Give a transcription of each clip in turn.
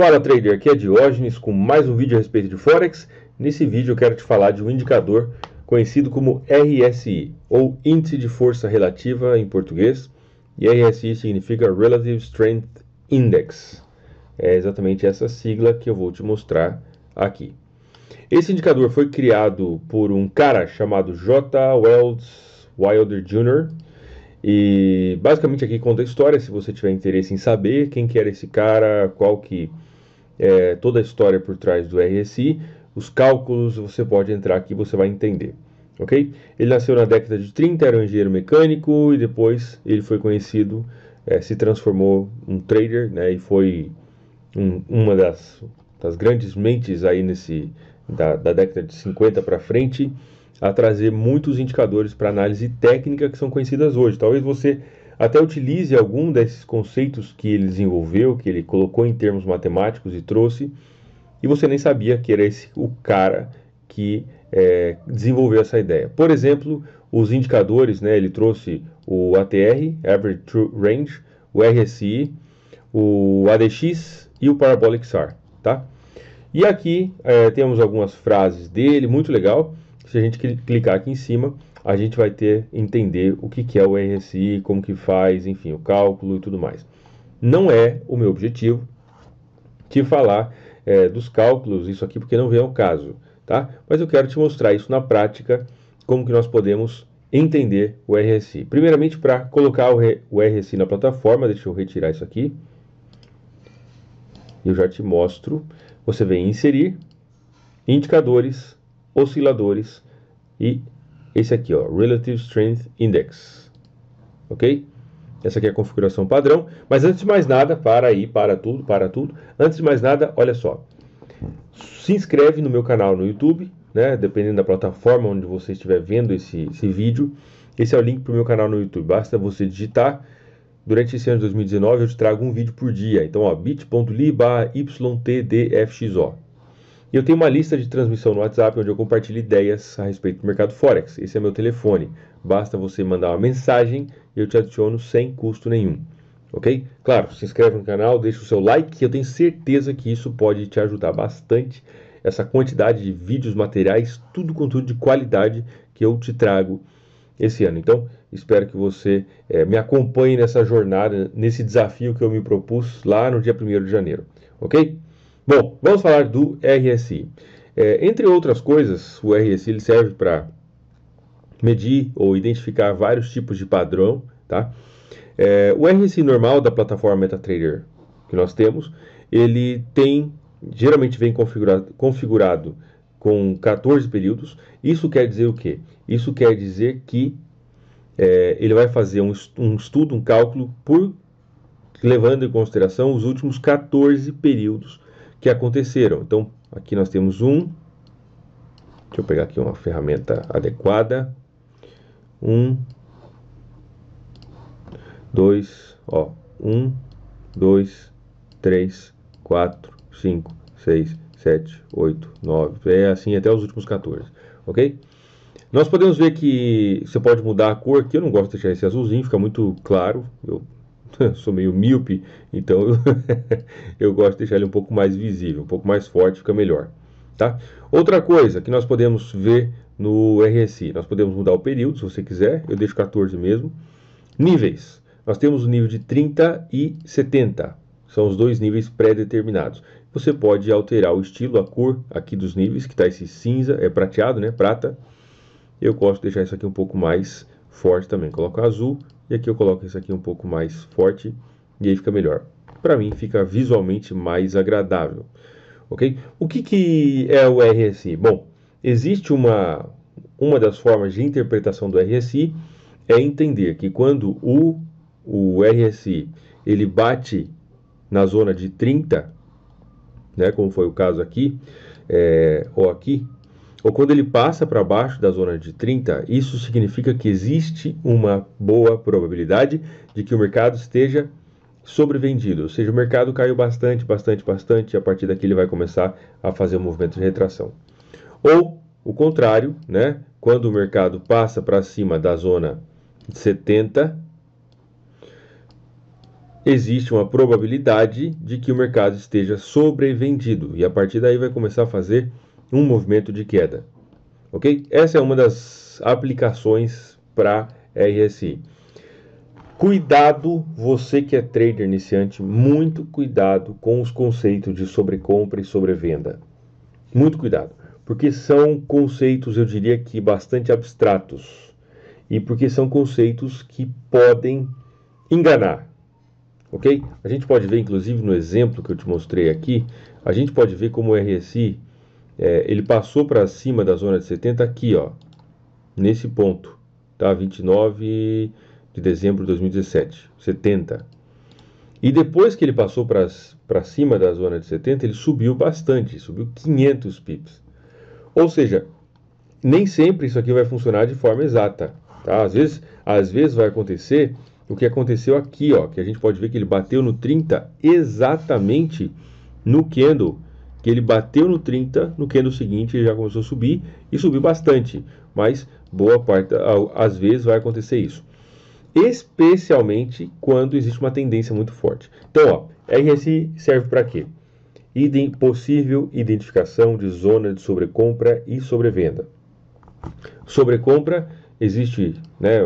Fala trader, aqui é Diógenes com mais um vídeo a respeito de Forex. Nesse vídeo eu quero te falar de um indicador conhecido como RSI, ou Índice de Força Relativa em português, e RSI significa Relative Strength Index. É exatamente essa sigla que eu vou te mostrar aqui. Esse indicador foi criado por um cara chamado J. Wells Wilder Jr., e basicamente aqui conta a história, se você tiver interesse em saber quem que era esse cara, qual que é, toda a história por trás do RSI, os cálculos, você pode entrar aqui, você vai entender. Ok? Ele nasceu na década de 30, era um engenheiro mecânico e depois ele foi conhecido, é, se transformou um trader, né? E foi um, uma das, das, grandes mentes aí nesse da, da década de 50 para frente a trazer muitos indicadores para análise técnica que são conhecidas hoje. Talvez você até utilize algum desses conceitos que ele desenvolveu, que ele colocou em termos matemáticos e trouxe, e você nem sabia que era esse o cara que é, desenvolveu essa ideia. Por exemplo, os indicadores, né, ele trouxe o ATR, Average True Range, o RSI, o ADX e o Parabolic SAR, tá? E aqui é, temos algumas frases dele, muito legal. Se a gente clicar aqui em cima, a gente vai ter entender o que, que é o RSI, como que faz, enfim, o cálculo e tudo mais. Não é o meu objetivo te falar é, dos cálculos, isso aqui, porque não vem ao caso, tá? Mas eu quero te mostrar isso na prática, como que nós podemos entender o RSI. Primeiramente, para colocar o RSI na plataforma, deixa eu retirar isso aqui. Eu já te mostro. Você vem inserir, indicadores, osciladores e esse aqui, ó, Relative Strength Index, ok? Essa aqui é a configuração padrão, mas antes de mais nada, para aí, para tudo, para tudo, antes de mais nada, olha só, se inscreve no meu canal no YouTube, né, dependendo da plataforma onde você estiver vendo esse, esse vídeo, esse é o link para o meu canal no YouTube, basta você digitar, durante esse ano de 2019 eu te trago um vídeo por dia, então, ó, bit.ly barra ytdfxo, e eu tenho uma lista de transmissão no WhatsApp onde eu compartilho ideias a respeito do mercado Forex. Esse é meu telefone. Basta você mandar uma mensagem e eu te adiciono sem custo nenhum. Ok? Claro, se inscreve no canal, deixa o seu like, eu tenho certeza que isso pode te ajudar bastante. Essa quantidade de vídeos, materiais, tudo conteúdo de qualidade que eu te trago esse ano. Então, espero que você é, me acompanhe nessa jornada, nesse desafio que eu me propus lá no dia 1 de janeiro. Ok? Bom, vamos falar do RSI. É, entre outras coisas, o RSI ele serve para medir ou identificar vários tipos de padrão, tá? É, o RSI normal da plataforma MetaTrader que nós temos, ele tem geralmente vem configurado, configurado com 14 períodos. Isso quer dizer o quê? Isso quer dizer que é, ele vai fazer um, estudo, um cálculo por levando em consideração os últimos 14 períodos que aconteceram. Então, aqui nós temos um. Deixa eu pegar aqui uma ferramenta adequada. Um, dois, ó, um, dois, três, quatro, cinco, seis, sete, oito, nove, é assim até os últimos 14, ok? Nós podemos ver que você pode mudar a cor aqui, eu não gosto de deixar esse azulzinho, fica muito claro, eu sou meio míope, então eu, eu gosto de deixar ele um pouco mais visível, um pouco mais forte, fica melhor. Tá? Outra coisa que nós podemos ver no RSI, nós podemos mudar o período, se você quiser, eu deixo 14 mesmo. Níveis, nós temos o nível de 30 e 70, são os dois níveis pré-determinados. Você pode alterar o estilo, a cor aqui dos níveis, que está esse cinza, é prateado, né, prata. Eu gosto de deixar isso aqui um pouco mais forte também, coloco azul, e aqui eu coloco isso aqui um pouco mais forte e aí fica melhor. Para mim fica visualmente mais agradável. Ok? O que, que é o RSI? Bom, existe uma, uma das formas de interpretação do RSI é entender que quando o, o RSI ele bate na zona de 30, né, como foi o caso aqui, é, ou aqui, ou quando ele passa para baixo da zona de 30, isso significa que existe uma boa probabilidade de que o mercado esteja sobrevendido, ou seja, o mercado caiu bastante, bastante, bastante, e a partir daqui ele vai começar a fazer um movimento de retração. Ou o contrário, né? Quando o mercado passa para cima da zona de 70, existe uma probabilidade de que o mercado esteja sobrevendido e a partir daí vai começar a fazer um movimento de queda. Ok? Essa é uma das aplicações para RSI. Cuidado, você que é trader iniciante, muito cuidado com os conceitos de sobrecompra e sobrevenda. Muito cuidado, porque são conceitos, eu diria que bastante abstratos e porque são conceitos que podem enganar. Ok? A gente pode ver, inclusive, no exemplo que eu te mostrei aqui, a gente pode ver como o RSI é, ele passou para cima da zona de 70 aqui, ó, nesse ponto, tá? 29 de dezembro de 2017, 70. E depois que ele passou para cima da zona de 70, ele subiu bastante, subiu 500 pips. Ou seja, nem sempre isso aqui vai funcionar de forma exata, tá? Às vezes, às vezes vai acontecer o que aconteceu aqui, ó, que a gente pode ver que ele bateu no 30 exatamente no candle que ele bateu no 30, no candle seguinte já começou a subir e subiu bastante, mas boa parte às vezes vai acontecer isso. Especialmente quando existe uma tendência muito forte. Então, ó, RSI serve para quê? Idem possível identificação de zona de sobrecompra e sobrevenda. Sobrecompra existe né,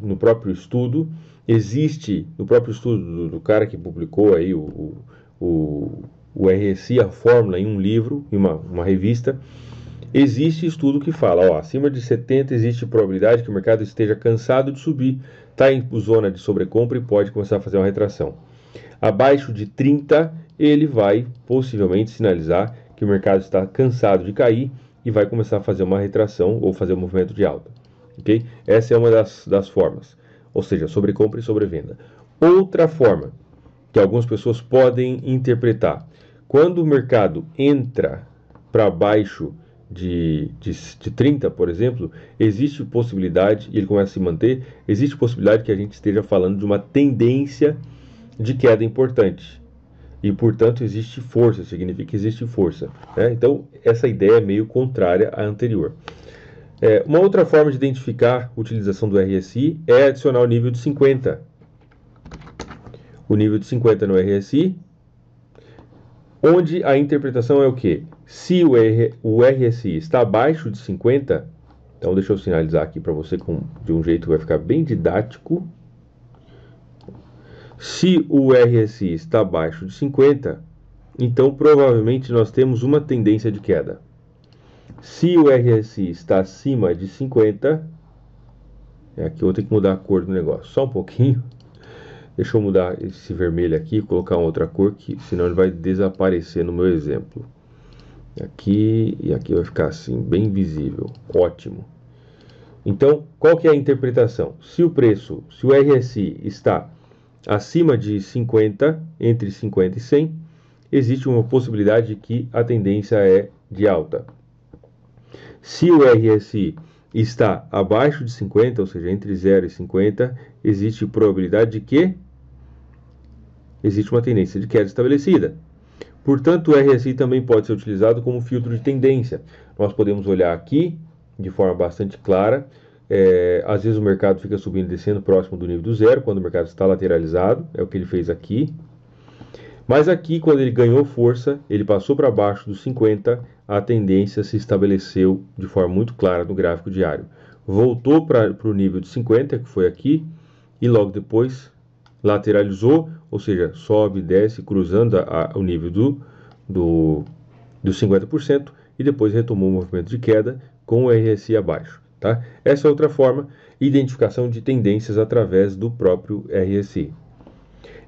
no próprio estudo, existe no próprio estudo do, do cara que publicou aí o, o, o RSI, a fórmula, em um livro, em uma, uma revista, existe estudo que fala, ó, acima de 70 existe probabilidade que o mercado esteja cansado de subir, está em zona de sobrecompra e pode começar a fazer uma retração. Abaixo de 30, ele vai possivelmente sinalizar que o mercado está cansado de cair e vai começar a fazer uma retração ou fazer um movimento de alta. Okay? Essa é uma das, das formas, ou seja, sobrecompra e sobrevenda. Outra forma que algumas pessoas podem interpretar quando o mercado entra para baixo de, de, de 30, por exemplo, existe possibilidade, e ele começa a se manter, existe possibilidade que a gente esteja falando de uma tendência de queda importante. E, portanto, existe força, significa que existe força. Né? Então, essa ideia é meio contrária à anterior. É, uma outra forma de identificar a utilização do RSI é adicionar o nível de 50. O nível de 50 no RSI onde a interpretação é o que? Se o, R, o RSI está abaixo de 50, então deixa eu sinalizar aqui para você com, de um jeito que vai ficar bem didático. Se o RSI está abaixo de 50, então provavelmente nós temos uma tendência de queda. Se o RSI está acima de 50, é aqui eu vou ter que mudar a cor do negócio, só um pouquinho. Deixa eu mudar esse vermelho aqui, colocar uma outra cor, que senão ele vai desaparecer no meu exemplo. Aqui e aqui vai ficar assim, bem visível. Ótimo. Então, qual que é a interpretação? Se o preço, se o RSI está acima de 50, entre 50 e 100, existe uma possibilidade de que a tendência é de alta. Se o RSI está abaixo de 50, ou seja, entre 0 e 50, existe probabilidade de que existe uma tendência de queda estabelecida. Portanto, o RSI também pode ser utilizado como filtro de tendência. Nós podemos olhar aqui de forma bastante clara. É, às vezes o mercado fica subindo e descendo próximo do nível do zero, quando o mercado está lateralizado, é o que ele fez aqui. Mas aqui, quando ele ganhou força, ele passou para baixo dos 50, a tendência se estabeleceu de forma muito clara no gráfico diário. Voltou para o nível de 50, que foi aqui, e logo depois lateralizou, ou seja, sobe e desce cruzando a, a, o nível do, do, dos 50% e depois retomou o movimento de queda com o RSI abaixo. Tá? Essa é outra forma, identificação de tendências através do próprio RSI.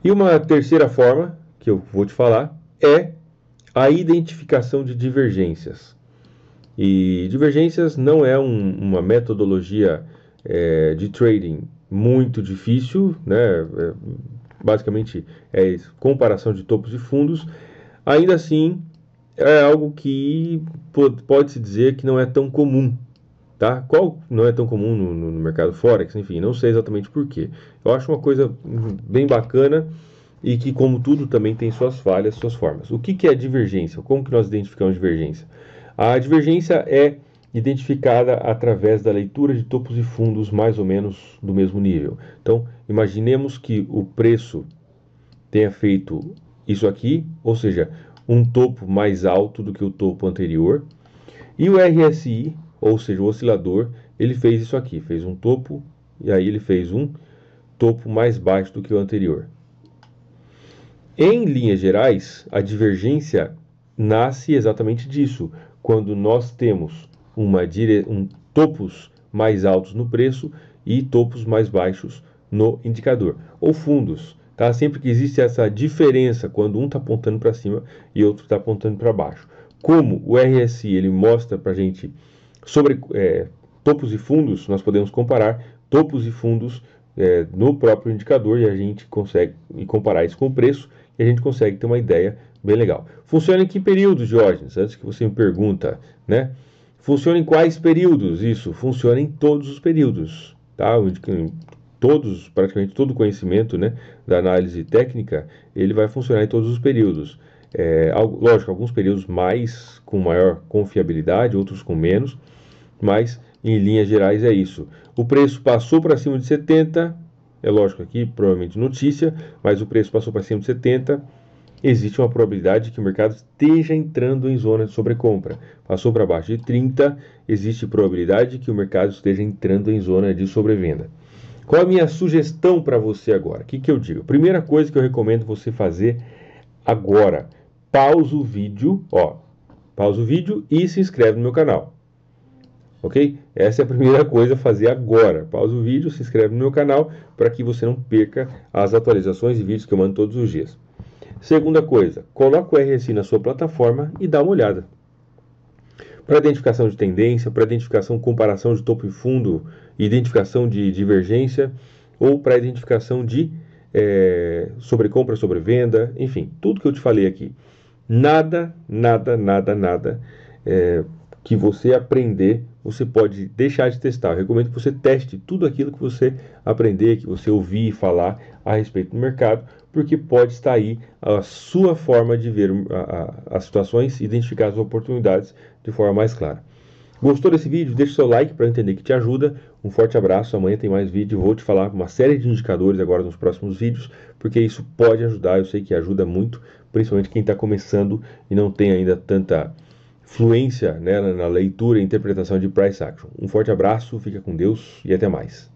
E uma terceira forma que eu vou te falar é a identificação de divergências. E divergências não é um, uma metodologia é, de trading muito difícil, né? É, basicamente é isso, comparação de topos e fundos, ainda assim é algo que pode-se dizer que não é tão comum. Tá? Qual não é tão comum no, no mercado Forex, enfim, não sei exatamente porquê. Eu acho uma coisa bem bacana e que, como tudo, também tem suas falhas, suas formas. O que, que é divergência? Como que nós identificamos divergência? A divergência é identificada através da leitura de topos e fundos mais ou menos do mesmo nível. Então, imaginemos que o preço tenha feito isso aqui, ou seja, um topo mais alto do que o topo anterior, e o RSI, ou seja, o oscilador, ele fez isso aqui, fez um topo e aí ele fez um topo mais baixo do que o anterior. Em linhas gerais, a divergência nasce exatamente disso, quando nós temos uma dire... um, topos mais altos no preço e topos mais baixos no indicador. Ou fundos, tá? Sempre que existe essa diferença quando um está apontando para cima e outro está apontando para baixo. Como o RSI ele mostra para a gente sobre é, topos e fundos, nós podemos comparar topos e fundos é, no próprio indicador e a gente consegue comparar isso com o preço e a gente consegue ter uma ideia bem legal. Funciona em que períodos, ordens Antes que você me pergunta, né? Funciona em quais períodos? Isso, funciona em todos os períodos, tá? Todos, praticamente todo o conhecimento né, da análise técnica, ele vai funcionar em todos os períodos. É, lógico, alguns períodos mais com maior confiabilidade, outros com menos, mas em linhas gerais é isso. O preço passou para cima de 70, é lógico aqui, provavelmente notícia, mas o preço passou para cima de 70 existe uma probabilidade de que o mercado esteja entrando em zona de sobrecompra. Passou para baixo de 30, existe probabilidade de que o mercado esteja entrando em zona de sobrevenda. Qual a minha sugestão para você agora? O que, que eu digo? Primeira coisa que eu recomendo você fazer agora: pausa o vídeo, ó, pausa o vídeo e se inscreve no meu canal. Ok? Essa é a primeira coisa a fazer agora. Pausa o vídeo, se inscreve no meu canal para que você não perca as atualizações e vídeos que eu mando todos os dias. Segunda coisa, coloca o RSI na sua plataforma e dá uma olhada. Para identificação de tendência, para identificação, comparação de topo e fundo, identificação de divergência ou para identificação de é, sobre compra, sobre venda, enfim, tudo que eu te falei aqui. Nada, nada, nada, nada é, que você aprender você pode deixar de testar. Eu recomendo que você teste tudo aquilo que você aprender, que você ouvir e falar a respeito do mercado, porque pode estar aí a sua forma de ver hum, a, a, as situações, identificar as oportunidades de forma mais clara. Gostou desse vídeo? Deixe seu like para entender que te ajuda. Um forte abraço. Amanhã tem mais vídeo. Vou te falar uma série de indicadores agora nos próximos vídeos, porque isso pode ajudar. Eu sei que ajuda muito, principalmente quem está começando e não tem ainda tanta fluência né, na leitura e interpretação de price action. Um forte abraço, fica com Deus e até mais.